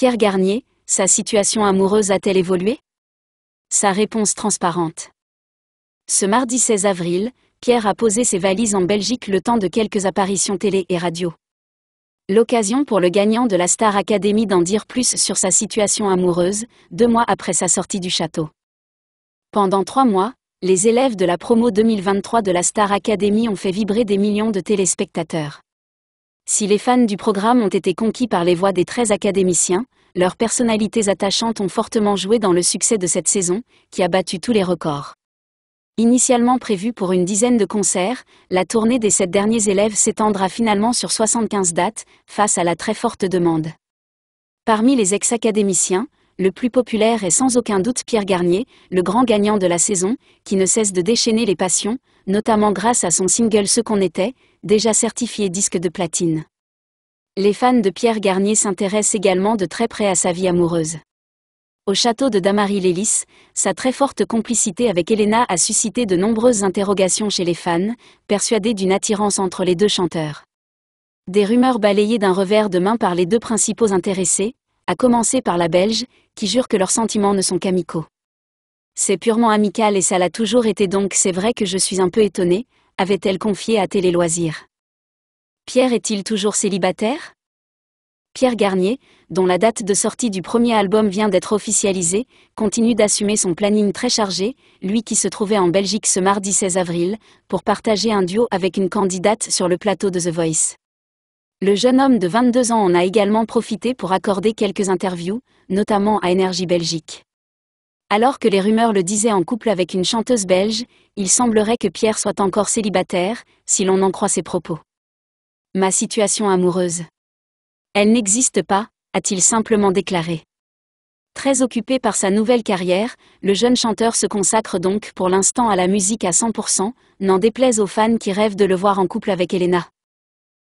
Pierre Garnier, sa situation amoureuse a-t-elle évolué Sa réponse transparente. Ce mardi 16 avril, Pierre a posé ses valises en Belgique le temps de quelques apparitions télé et radio. L'occasion pour le gagnant de la Star Academy d'en dire plus sur sa situation amoureuse, deux mois après sa sortie du château. Pendant trois mois, les élèves de la promo 2023 de la Star Academy ont fait vibrer des millions de téléspectateurs. Si les fans du programme ont été conquis par les voix des 13 académiciens, leurs personnalités attachantes ont fortement joué dans le succès de cette saison, qui a battu tous les records. Initialement prévue pour une dizaine de concerts, la tournée des sept derniers élèves s'étendra finalement sur 75 dates, face à la très forte demande. Parmi les ex-académiciens, le plus populaire est sans aucun doute Pierre Garnier, le grand gagnant de la saison, qui ne cesse de déchaîner les passions, notamment grâce à son single Ce qu'on était, déjà certifié disque de platine. Les fans de Pierre Garnier s'intéressent également de très près à sa vie amoureuse. Au château de Damary-Lélis, sa très forte complicité avec Elena a suscité de nombreuses interrogations chez les fans, persuadés d'une attirance entre les deux chanteurs des rumeurs balayées d'un revers de main par les deux principaux intéressés, à commencer par la Belge, qui jure que leurs sentiments ne sont qu'amicaux. C'est purement amical et ça l'a toujours été donc c'est vrai que je suis un peu étonnée, avait-elle confié à Télé Loisirs. Pierre est-il toujours célibataire Pierre Garnier, dont la date de sortie du premier album vient d'être officialisée, continue d'assumer son planning très chargé, lui qui se trouvait en Belgique ce mardi 16 avril, pour partager un duo avec une candidate sur le plateau de The Voice. Le jeune homme de 22 ans en a également profité pour accorder quelques interviews, notamment à Énergie Belgique. Alors que les rumeurs le disaient en couple avec une chanteuse belge, il semblerait que Pierre soit encore célibataire, si l'on en croit ses propos. Ma situation amoureuse. Elle n'existe pas, a-t-il simplement déclaré. Très occupé par sa nouvelle carrière, le jeune chanteur se consacre donc pour l'instant à la musique à 100%, n'en déplaise aux fans qui rêvent de le voir en couple avec Elena.